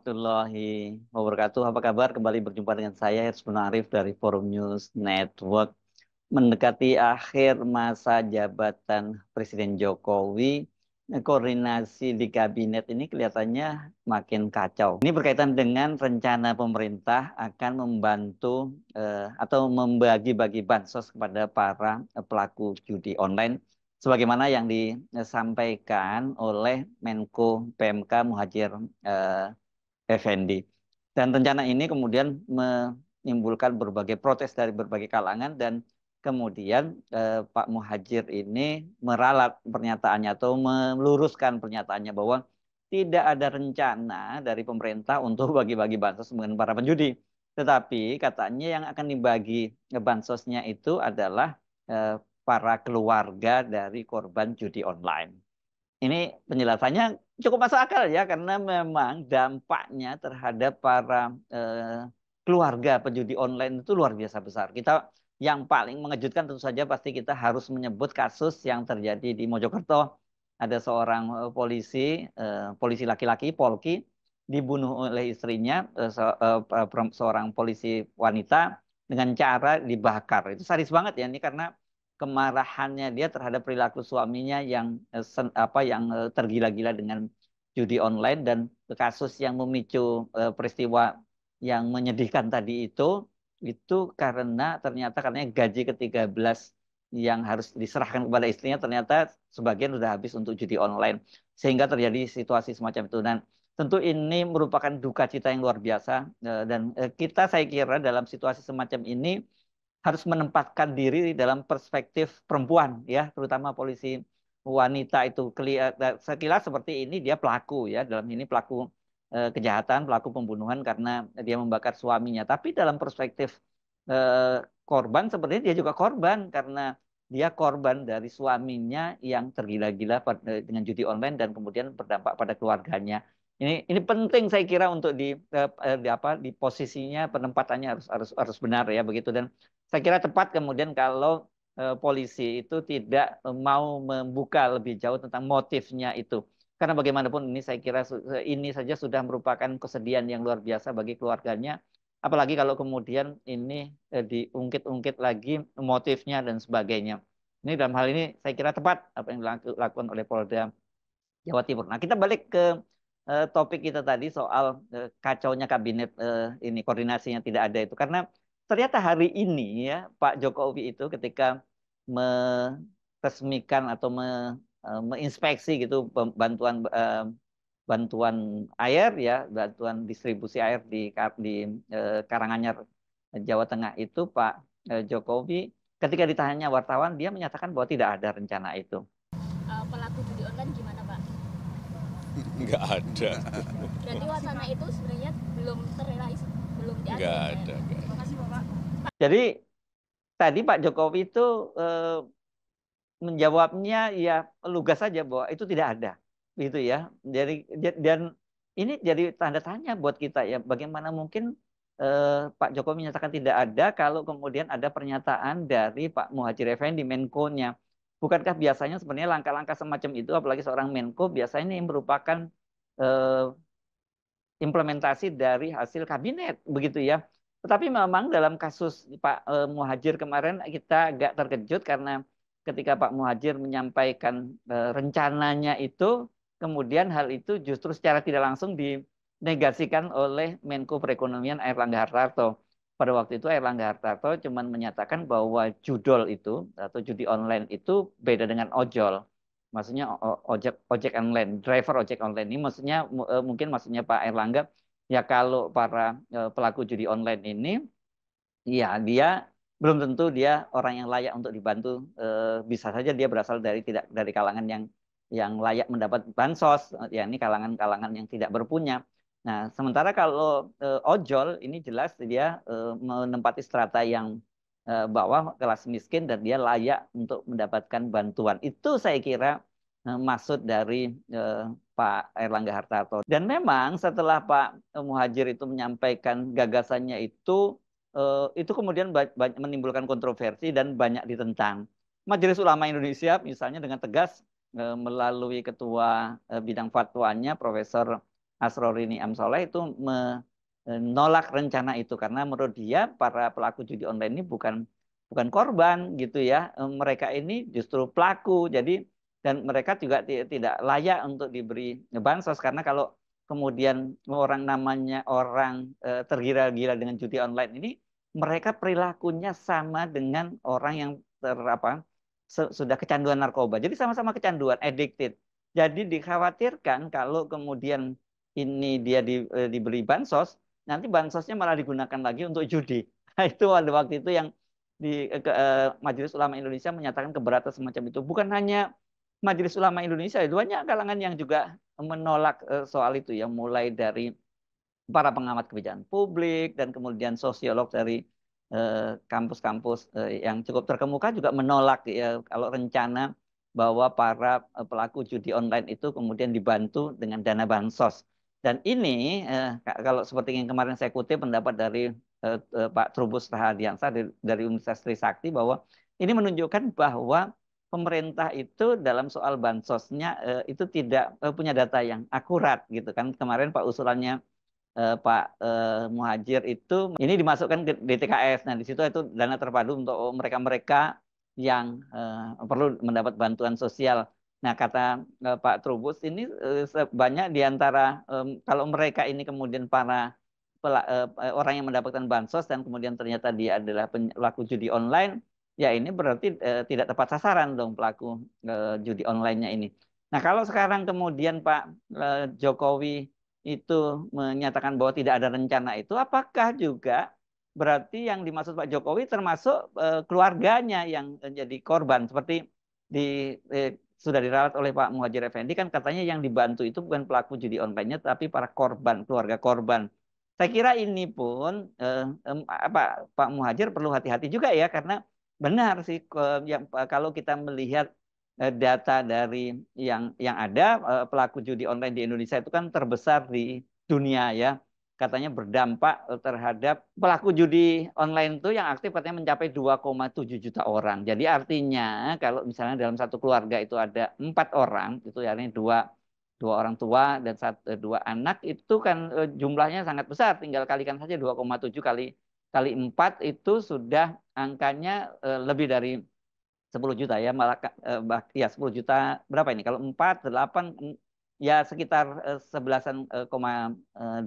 warahmatullahi wabarakatuh. Apa kabar? Kembali berjumpa dengan saya Hersman Arif dari Forum News Network. Mendekati akhir masa jabatan Presiden Jokowi, koordinasi di kabinet ini kelihatannya makin kacau. Ini berkaitan dengan rencana pemerintah akan membantu eh, atau membagi-bagi bansos kepada para pelaku judi online sebagaimana yang disampaikan oleh Menko PMK Muhajir eh, Effendi. Dan rencana ini kemudian menimbulkan berbagai protes dari berbagai kalangan dan kemudian eh, Pak Muhajir ini meralat pernyataannya atau meluruskan pernyataannya bahwa tidak ada rencana dari pemerintah untuk bagi-bagi bansos dengan para penjudi. Tetapi katanya yang akan dibagi bansosnya itu adalah eh, para keluarga dari korban judi online ini penjelasannya cukup masuk akal ya karena memang dampaknya terhadap para eh, keluarga penjudi online itu luar biasa besar. Kita yang paling mengejutkan tentu saja pasti kita harus menyebut kasus yang terjadi di Mojokerto. Ada seorang eh, polisi, eh, polisi laki-laki, Polki, dibunuh oleh istrinya, eh, se eh, seorang polisi wanita dengan cara dibakar. Itu sadis banget ya ini karena kemarahannya dia terhadap perilaku suaminya yang eh, apa yang eh, tergila-gila dengan judi online dan kasus yang memicu eh, peristiwa yang menyedihkan tadi itu itu karena ternyata karena gaji ke-13 yang harus diserahkan kepada istrinya ternyata sebagian sudah habis untuk judi online sehingga terjadi situasi semacam itu dan tentu ini merupakan duka cita yang luar biasa dan kita saya kira dalam situasi semacam ini harus menempatkan diri dalam perspektif perempuan ya terutama polisi wanita itu eh, eh, sekilas seperti ini dia pelaku ya dalam ini pelaku eh, kejahatan pelaku pembunuhan karena dia membakar suaminya tapi dalam perspektif korban sebenarnya dia juga korban karena dia korban dari suaminya yang tergila-gila dengan judi online dan kemudian berdampak pada keluarganya ini ini penting saya kira untuk di, di apa di posisinya penempatannya harus harus harus benar ya begitu dan saya kira tepat kemudian kalau eh, polisi itu tidak mau membuka lebih jauh tentang motifnya itu. Karena bagaimanapun ini saya kira eh, ini saja sudah merupakan kesedihan yang luar biasa bagi keluarganya. Apalagi kalau kemudian ini eh, diungkit-ungkit lagi motifnya dan sebagainya. Ini dalam hal ini saya kira tepat apa yang dilakukan oleh Polda Jawa Timur. Nah kita balik ke topik kita tadi soal kacaunya kabinet ini koordinasinya tidak ada itu karena ternyata hari ini ya Pak Jokowi itu ketika meresmikan atau me, eh, menginspeksi gitu bantuan eh, bantuan air ya bantuan distribusi air di di eh, Karanganyar Jawa Tengah itu Pak Jokowi ketika ditanya wartawan dia menyatakan bahwa tidak ada rencana itu. Pelaku judi online gimana Pak? Nggak ada. Berarti wacana itu sebenarnya belum terrealisasi, belum ya? ada Nggak ada. Jadi tadi Pak Jokowi itu e, menjawabnya ya lugas saja bahwa itu tidak ada, gitu ya. Jadi dan ini jadi tanda tanya buat kita ya, bagaimana mungkin e, Pak Jokowi menyatakan tidak ada kalau kemudian ada pernyataan dari Pak Muhajir Effendi Menko-nya. Bukankah biasanya sebenarnya langkah-langkah semacam itu, apalagi seorang Menko biasanya ini merupakan e, implementasi dari hasil kabinet, begitu ya. Tetapi memang dalam kasus Pak eh, Muhajir kemarin kita agak terkejut karena ketika Pak Muhajir menyampaikan eh, rencananya itu, kemudian hal itu justru secara tidak langsung dinegasikan oleh Menko Perekonomian Erlangga Hartarto. Pada waktu itu Erlangga Hartarto cuma menyatakan bahwa judol itu atau judi online itu beda dengan ojol. Maksudnya ojek ojek online, driver ojek online ini maksudnya eh, mungkin maksudnya Pak Erlangga ya kalau para eh, pelaku judi online ini ya dia belum tentu dia orang yang layak untuk dibantu eh, bisa saja dia berasal dari tidak dari kalangan yang yang layak mendapat bansos eh, ya ini kalangan-kalangan yang tidak berpunya nah sementara kalau ojol ini jelas dia menempati strata yang bawah kelas miskin dan dia layak untuk mendapatkan bantuan itu saya kira Eh, maksud dari eh, Pak Erlangga Hartarto. Dan memang setelah Pak eh, Muhajir itu menyampaikan gagasannya itu, eh, itu kemudian menimbulkan kontroversi dan banyak ditentang. Majelis Ulama Indonesia misalnya dengan tegas eh, melalui Ketua eh, Bidang Fatwanya Profesor Asrorini Amsoleh itu menolak rencana itu karena menurut dia para pelaku judi online ini bukan bukan korban gitu ya mereka ini justru pelaku jadi dan mereka juga tidak layak untuk diberi bansos karena kalau kemudian orang namanya orang eh, tergila-gila dengan judi online ini mereka perilakunya sama dengan orang yang ter apa sudah kecanduan narkoba. Jadi sama-sama kecanduan, addicted. Jadi dikhawatirkan kalau kemudian ini dia di, e, diberi bansos, nanti bansosnya malah digunakan lagi untuk judi. Nah, itu waktu waktu itu yang di e, Majelis Ulama Indonesia menyatakan keberatan semacam itu. Bukan hanya Majelis Ulama Indonesia banyak kalangan yang juga menolak eh, soal itu yang mulai dari para pengamat kebijakan publik dan kemudian sosiolog dari eh, kampus-kampus eh, yang cukup terkemuka juga menolak ya kalau rencana bahwa para pelaku judi online itu kemudian dibantu dengan dana bansos. Dan ini kalau seperti yang kemarin saya kutip pendapat dari Pak Trubus Rahadiansa dari Universitas Trisakti bahwa ini menunjukkan bahwa pemerintah itu dalam soal bansosnya uh, itu tidak uh, punya data yang akurat gitu kan kemarin pak usulannya uh, pak uh, muhajir itu ini dimasukkan ke DTKS nah di situ itu dana terpadu untuk mereka-mereka yang uh, perlu mendapat bantuan sosial nah kata uh, pak Trubus ini uh, banyak diantara um, kalau mereka ini kemudian para orang yang mendapatkan bansos dan kemudian ternyata dia adalah pelaku judi online ya ini berarti eh, tidak tepat sasaran dong pelaku eh, judi online-nya ini. Nah kalau sekarang kemudian Pak eh, Jokowi itu menyatakan bahwa tidak ada rencana itu, apakah juga berarti yang dimaksud Pak Jokowi termasuk eh, keluarganya yang menjadi korban seperti di eh, sudah dirawat oleh Pak Muhajir Effendi kan katanya yang dibantu itu bukan pelaku judi online-nya tapi para korban keluarga korban. Saya kira ini pun eh, eh, apa Pak Muhajir perlu hati-hati juga ya karena benar sih eh, kalau kita melihat eh, data dari yang yang ada eh, pelaku judi online di Indonesia itu kan terbesar di dunia ya katanya berdampak terhadap pelaku judi online itu yang aktif katanya mencapai 2,7 juta orang. Jadi artinya kalau misalnya dalam satu keluarga itu ada empat orang itu artinya dua dua orang tua dan satu, dua anak itu kan jumlahnya sangat besar tinggal kalikan saja 2,7 kali kali 4 itu sudah angkanya eh, lebih dari 10 juta ya, malah eh, ya 10 juta berapa ini? Kalau 4 8 ya sekitar eh, sebelasan koma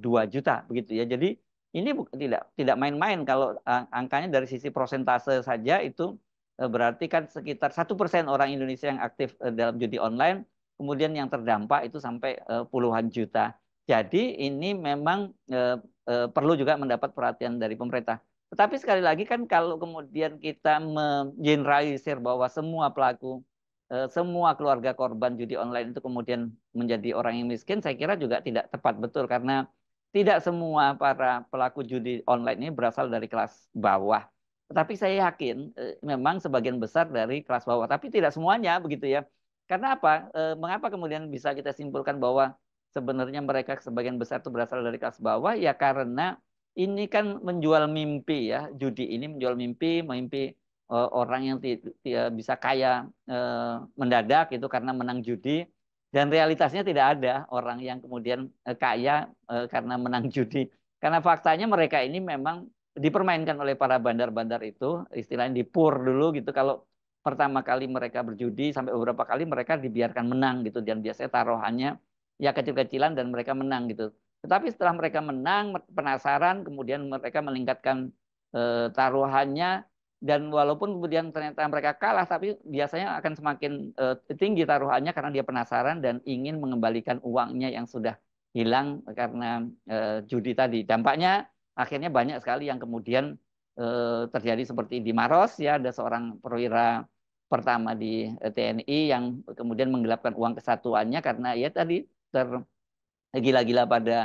dua juta begitu ya. Jadi ini tidak tidak main-main kalau angkanya dari sisi prosentase saja itu berarti kan sekitar satu persen orang Indonesia yang aktif dalam judi online, kemudian yang terdampak itu sampai puluhan juta. Jadi ini memang e, e, perlu juga mendapat perhatian dari pemerintah. Tetapi sekali lagi kan kalau kemudian kita mengeneralisir bahwa semua pelaku, eh, semua keluarga korban judi online itu kemudian menjadi orang yang miskin, saya kira juga tidak tepat betul karena tidak semua para pelaku judi online ini berasal dari kelas bawah. Tetapi saya yakin memang sebagian besar dari kelas bawah, tapi tidak semuanya begitu ya. Karena apa? Mengapa kemudian bisa kita simpulkan bahwa sebenarnya mereka sebagian besar itu berasal dari kelas bawah ya karena ini kan menjual mimpi ya judi ini menjual mimpi mimpi eh, orang yang tidak eh, bisa kaya eh, mendadak itu karena menang judi dan realitasnya tidak ada orang yang kemudian kaya karena menang judi karena faktanya mereka ini memang dipermainkan oleh para bandar-bandar itu istilahnya dipur dulu gitu kalau pertama kali mereka berjudi sampai beberapa kali mereka dibiarkan menang gitu dan biasanya taruhannya ya kecil-kecilan dan mereka menang gitu. Tetapi setelah mereka menang, penasaran, kemudian mereka meningkatkan e, taruhannya dan walaupun kemudian ternyata mereka kalah, tapi biasanya akan semakin e, tinggi taruhannya karena dia penasaran dan ingin mengembalikan uangnya yang sudah hilang karena e, judi tadi. Dampaknya akhirnya banyak sekali yang kemudian e, terjadi seperti di Maros ya ada seorang perwira pertama di TNI yang kemudian menggelapkan uang kesatuannya karena ya tadi Eh, gila-gila pada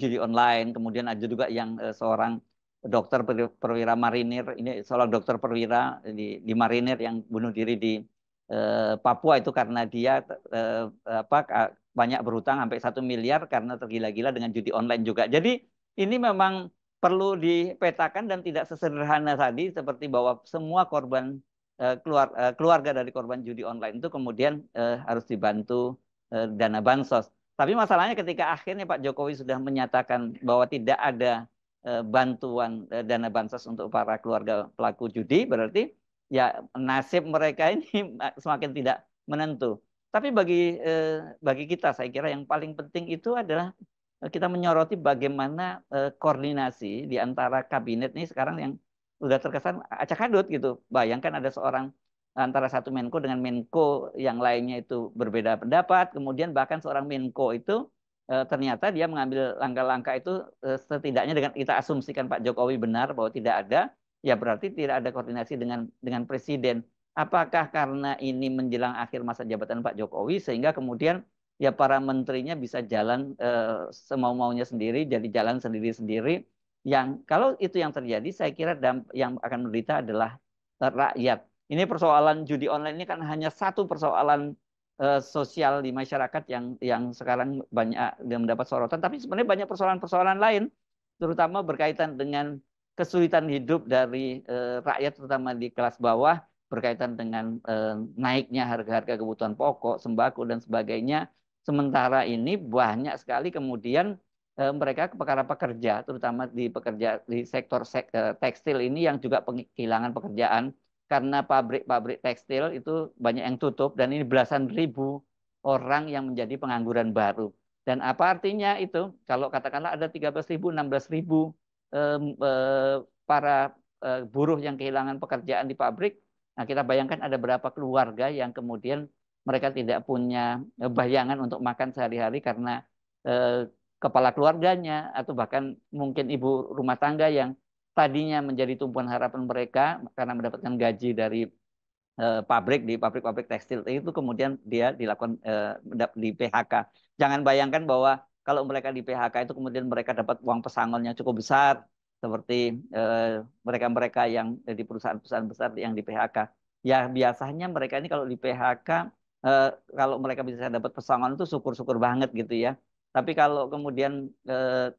judi online, kemudian ada juga yang uh, seorang dokter perwira marinir, ini seorang dokter perwira di, di marinir yang bunuh diri di uh, Papua itu karena dia uh, apa banyak berhutang sampai satu miliar karena tergila-gila dengan judi online juga. Jadi ini memang perlu dipetakan dan tidak sesederhana tadi seperti bahwa semua korban keluarga dari korban judi online itu kemudian harus dibantu dana bansos. Tapi masalahnya ketika akhirnya Pak Jokowi sudah menyatakan bahwa tidak ada e, bantuan e, dana bansos untuk para keluarga pelaku judi, berarti ya nasib mereka ini semakin tidak menentu. Tapi bagi e, bagi kita saya kira yang paling penting itu adalah kita menyoroti bagaimana koordinasi di antara kabinet ini sekarang yang sudah terkesan acak-adut gitu. Bayangkan ada seorang antara satu Menko dengan Menko yang lainnya itu berbeda pendapat. Kemudian bahkan seorang Menko itu eh, ternyata dia mengambil langkah-langkah itu eh, setidaknya dengan kita asumsikan Pak Jokowi benar bahwa tidak ada, ya berarti tidak ada koordinasi dengan dengan presiden. Apakah karena ini menjelang akhir masa jabatan Pak Jokowi sehingga kemudian ya para menterinya bisa jalan e, semau-maunya sendiri, jadi jalan sendiri-sendiri. Yang kalau itu yang terjadi, saya kira yang akan menderita adalah rakyat ini persoalan judi online ini kan hanya satu persoalan uh, sosial di masyarakat yang yang sekarang banyak yang mendapat sorotan, tapi sebenarnya banyak persoalan-persoalan lain, terutama berkaitan dengan kesulitan hidup dari uh, rakyat terutama di kelas bawah berkaitan dengan eh, naiknya harga-harga kebutuhan pokok, sembako dan sebagainya. Sementara ini banyak sekali kemudian eh, mereka para pekerja, terutama di pekerja di sektor tekstil ini yang juga kehilangan pekerjaan karena pabrik-pabrik tekstil itu banyak yang tutup dan ini belasan ribu orang yang menjadi pengangguran baru. Dan apa artinya itu? Kalau katakanlah ada 13.000, 16.000 eh, eh, para eh, buruh yang kehilangan pekerjaan di pabrik, nah kita bayangkan ada berapa keluarga yang kemudian mereka tidak punya eh, bayangan untuk makan sehari-hari karena eh, kepala keluarganya atau bahkan mungkin ibu rumah tangga yang tadinya menjadi tumpuan harapan mereka karena mendapatkan gaji dari e, pabrik di pabrik-pabrik tekstil itu kemudian dia dilakukan e, di PHK. Jangan bayangkan bahwa kalau mereka di PHK itu kemudian mereka dapat uang pesangon yang cukup besar seperti eh, mereka-mereka yang di perusahaan-perusahaan besar yang di PHK. Ya biasanya mereka ini kalau di PHK e, kalau mereka bisa dapat pesangon itu syukur-syukur banget gitu ya. Tapi kalau kemudian e,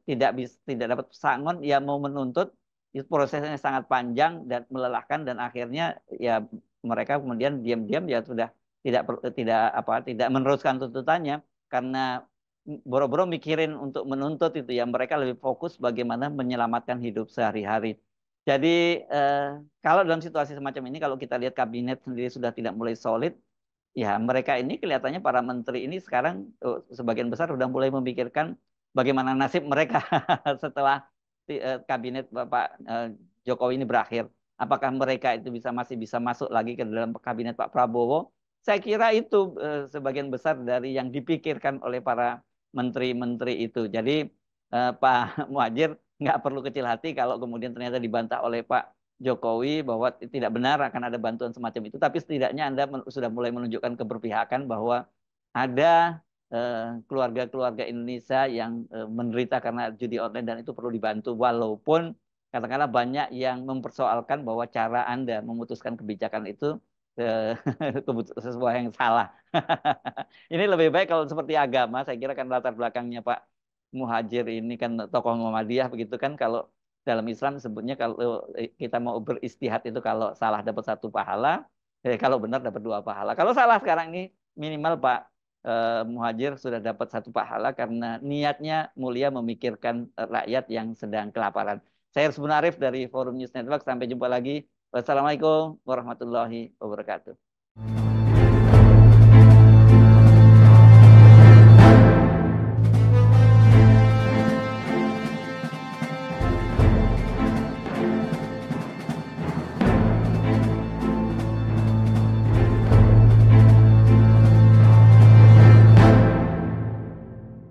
tidak bisa tidak dapat pesangon ya mau menuntut itu prosesnya sangat panjang dan melelahkan dan akhirnya ya mereka kemudian diam-diam ya sudah tidak tidak apa tidak meneruskan tuntutannya karena boro-boro mikirin untuk menuntut itu ya mereka lebih fokus bagaimana menyelamatkan hidup sehari-hari. Jadi eh, kalau dalam situasi semacam ini kalau kita lihat kabinet sendiri sudah tidak mulai solid, ya mereka ini kelihatannya para menteri ini sekarang oh, sebagian besar sudah mulai memikirkan bagaimana nasib mereka setelah Eh, kabinet Pak eh, Jokowi ini berakhir. Apakah mereka itu bisa masih bisa masuk lagi ke dalam kabinet Pak Prabowo? Saya kira itu eh, sebagian besar dari yang dipikirkan oleh para menteri-menteri itu. Jadi Pak Muajir nggak perlu kecil hati kalau kemudian ternyata dibantah oleh Pak Jokowi bahwa tidak benar akan ada bantuan semacam itu. Tapi setidaknya Anda sudah mulai menunjukkan keberpihakan bahwa ada Eh, keluarga-keluarga Indonesia yang eh, menderita karena judi online dan itu perlu dibantu walaupun katakanlah banyak yang mempersoalkan bahwa cara Anda memutuskan kebijakan itu eh, sesuatu yang salah. ini lebih baik kalau seperti agama, saya kira kan latar belakangnya Pak Muhajir ini kan tokoh Muhammadiyah begitu kan kalau dalam Islam sebutnya kalau kita mau beristihad itu kalau salah dapat satu pahala, kalau benar dapat dua pahala. Kalau salah sekarang ini minimal Pak Eh, muhajir sudah dapat satu pahala karena niatnya mulia memikirkan rakyat yang sedang kelaparan. Saya Arsbun Arif dari Forum News Network. Sampai jumpa lagi. Wassalamualaikum warahmatullahi wabarakatuh.